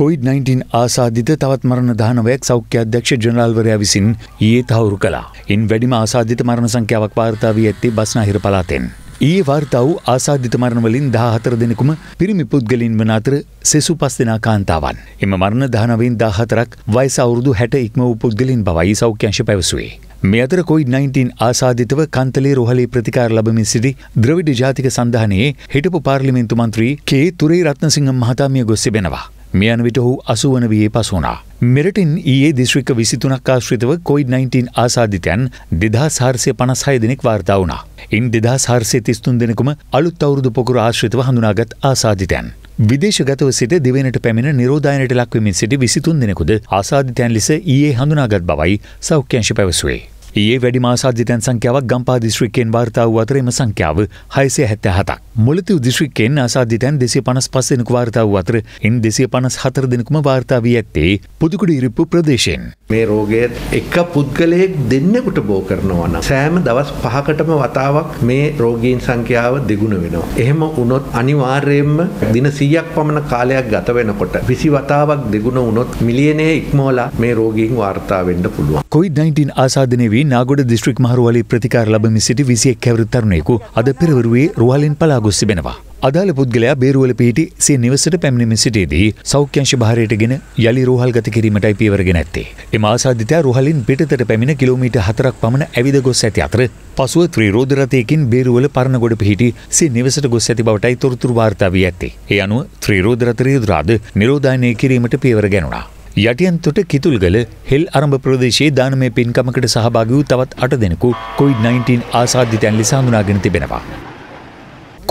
කොයිඩ් 19 ආසාධිත තවත් මරණ දහනවයක් සෞඛ්‍ය අධ්‍යක්ෂ ජනරල්වරයා විසින් ඊයේ තහවුරු කළා. ඉන් වැඩිම ආසාධිත මරණ සංඛ්‍යාවක් වාර්තා වී ඇත්තේ බස්නාහිර පළාතෙන්. ඊයේ වාර්තා වූ ආසාධිත මරණවලින් 14 දෙනෙකුම පිරිමි පුද්ගලයින් වන අතර සෙසු පස් දෙනා කාන්තාවන්. එම මරණ 19න් 14ක් වයස අවුරුදු 60 ඉක්ම වූ පුද්ගලයින් බවයි සෞඛ්‍ය අංශ පැවසුවේ. මේ අතර කොයිD-19 ආසාධිතව කන්තලේ රොහලේ ප්‍රතිකාර ලබමින් සිටි ද්‍රවිඩ ජාතික සන්ධානයේ හිටපු පාර්ලිමේන්තු මන්ත්‍රී කේ තුරේ රත්නසිංහ මහතා මිය ගොස් තිබෙනවා. මෙයන විට ඔහු අසුවන වයේ පසුනා. මෙරටින් ඒ දිශ්‍රික විසිතුනක් ආශ්‍රිතව කොයිD-19 ආසාධිතයන් දෙදා සාර්සය පනසහය දෙනෙක් වාර්තා වුණා. ඉන් දෙදා සාර්සය තිස්තුන් දෙනෙකුම අලුත් අවුරුදු පොකුර ආශ්‍රිතව හඳුනාගත් ආසාධිතයන්. විදේශගතව සිට දෙවෙනට පැමිණ නිරෝධායනයට ලක්වමින් සිට විසිතුන් දෙනෙකුද ආසාධිතයන් ලෙස ඒ හඳුනාගත් බවයි සෞඛ්‍යංශ පැවසුවේ. ඒ වැඩි මාසාධ්‍යතැන් සංඛ්‍යාවක් ගම්පා දිශ්‍රික්කෙන් වාර්තාව අතරම සංඛ්‍යාව හයසය හැත්ත හතක් මුලතිව දිශ්‍රික්කෙන් ආසාධ්‍යතැන් දෙසේ පනස් පස්සෙනක වාර්තාව අතර එන් දෙසේ පනස් හතර දෙනකුම වාර්තාාවී ඇත්තේ පුදුකුඩ ඉරිප්පු ප්‍රදේශෙන්. මේ රෝගයත් එක පුද්ගලයෙක් දෙන්නෙකුට බෝ කරනවන. සෑම දවස් පහකටම වතාවක් මේ රෝගීන් සංඛ්‍යාව දෙගුණ වෙනවා. එහෙම උනොත් අනිවාර්යයෙන්ම දින සීයක් පමණ කාලයක් ගත වෙනකොට විසි වතාවක් දෙගුණ උනොත් මිලියනය ඉක්මෝලා මේ රෝගීන් වාර්තා වෙන්න පුළුවන්. කොයි 19 ආසාධනය වී අයින් නාගොඩ දිස්ත්‍රික් මහරුවලි ප්‍රතිකාර ලබමි සිටි විසියෙක් කැවරුත්තරුණයෙකු අද පෙරවරුවේ රුවලින් පලාගොස් තිබෙනවා. අදාළ පුද්ගලයා බේරුවල පිහිටි සේ නිවසට පැමිණිමි සිටියේදී සෞඛ්‍යංශ භාරයට ගෙන යළි රෝහල් ගත කිරීමටයි පියවරගෙන ඇත්තේ. එම ආසාධිතයා රුහලින් පිටතට පැමිණ කිලෝමීට හතරක් පමණ ඇවිද ගොස් ඇති අතර පසුව ත්‍රීරෝධ රථයකින් බේරුවල පරණගොඩ පිහිටි සේ නිවසට ගොස් ඇති බවටයි තොරතුරු වාර්තා වී ඇත්තේ. ඒ අනුව ත්‍රීරෝධ රථ රියුද්‍රාද නිරෝධායනය කිරීමට පියවර ගැනුණා. යටියන්තොට කිතුල්ගල හෙල් අරඹ ප්‍රදේශයේ දානමය පින්කමකට සහභාගි වූ තවත් අට දෙනෙකු කොයිඩ්-19 ආසාදිතයන් ලෙස හඳුනාගෙන තිබෙනවා.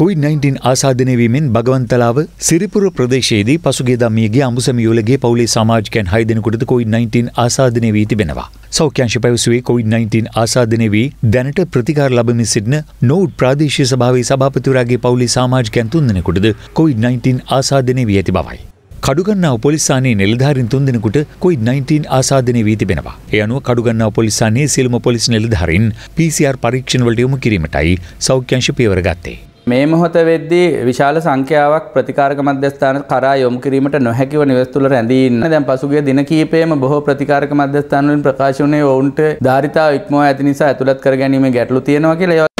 කොයිඩ්-19 ආසාදනය වීමෙන් භගවන්තලාව සිරිපුර ප්‍රදේශයේදී පසුගියදා මියගිය අඹුසමියෝලගේ පවුලේ සමාජිකයන් 6 දෙනෙකුටද කොයිඩ්-19 ආසාදනය වී තිබෙනවා. සෞඛ්‍යංශ පැවසුවේ කොවිD-19 ආසාදනය වී දැනට ප්‍රතිකාර ලබමින් සිටින නෝඩ් ප්‍රාදේශීය සභාවේ සභාපතිවරයාගේ පවුලේ සමාජිකයන් තුන්දෙනෙකුටද කොවිD-19 ආසාදනය වී ඇති බවයි. කඩුගන්නාව පොලිසානයේ නිලධාරින් තුන්දෙනෙකුට කොයිඩ්-19 ආසාදනය වී තිබෙනවා. ඒ අනුව කඩුගන්නාව පොලිසානයේ සියලුම පොලිස් නිලධාරින් PCR පරීක්ෂණවලට යොමු කිරීමටයි සෞඛ්‍ය අංශ පියවර ගත්තේ. මේ මොහොත වෙද්දී විශාල සංඛ්‍යාවක් ප්‍රතිකාරක මධ්‍යස්ථාන කරා යොමු කිරීමට නොහැකිව නිවෙස් තුළ රැඳී ඉන්න. දැන් පසුගිය දින කිහිපයේම බොහෝ ප්‍රතිකාරක මධ්‍යස්ථාන වලින් ප්‍රකාශ වුණේ ඔවුන්ට ධාරිතාව ඉක්මවා ඇති නිසා ඇතුළත් කර ගැනීමේ ගැටලු තියෙනවා කියලා